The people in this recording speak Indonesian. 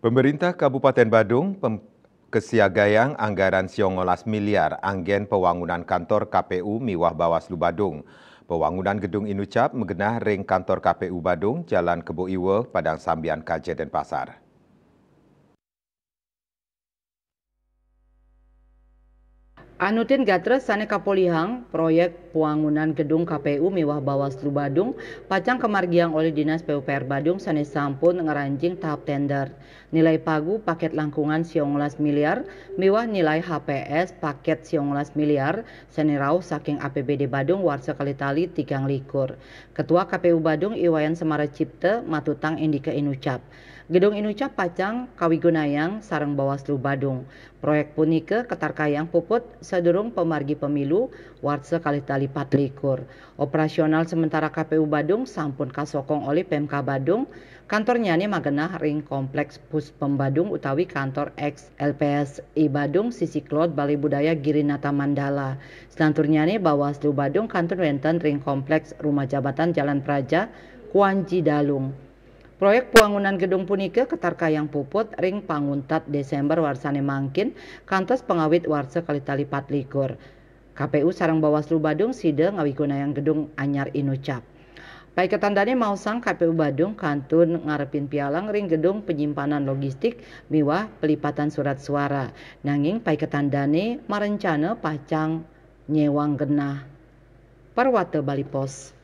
Pemerintah Kabupaten Badung pem kesiagayang anggaran Siongolas miliar anggen pewangunan kantor KPU Miwah Bawaslu Badung. Pewangunan gedung Inucap menggenah ring kantor KPU Badung Jalan Kebo Iwe Padang Sambian Kajen dan Pasar. Anutin Gatres Saneka Kapolihang, proyek pembangunan gedung KPU Mewah Bawaslu Badung, pacang kemargiang oleh Dinas PUPR Badung Sane sampun ngeranjing tahap tender. Nilai pagu paket langkungan sionglas miliar, mewah nilai HPS paket sionglas miliar, senirau saking APBD Badung warsa kali tali tigang likur. Ketua KPU Badung Iwayan Semara Cipte matutang indika inucap. Gedung inucap pacang kawigunayang sarang Bawaslu Badung. Proyek punike ketarkayang puput sadurung pemargi pemilu warsa kali tali patlikur. Operasional sementara KPU Badung sampun kasokong oleh PMK Badung, kantornya ini magenah ring kompleks pus Badung utawi kantor ex LPSI Badung sisi Klot Balai Budaya Girinata Mandala. Selanturnya ini Bawaslu Badung kantor Wenten ring kompleks Rumah Jabatan Jalan Praja Kuanji Dalung. Proyek pembangunan gedung punika yang puput ring panguntat Desember warsane mangkin kantos pengawit warsa kali talipat likur. KPU sarang Bawaslu Badung sida yang gedung anyar inucap. Paiketan ketandane mau sang KPU Badung kantun ngarepin pialang ring gedung penyimpanan logistik miwah pelipatan surat suara. Nanging pai ketandane merencana pacang nyewang genah. Parwate Bali Pos.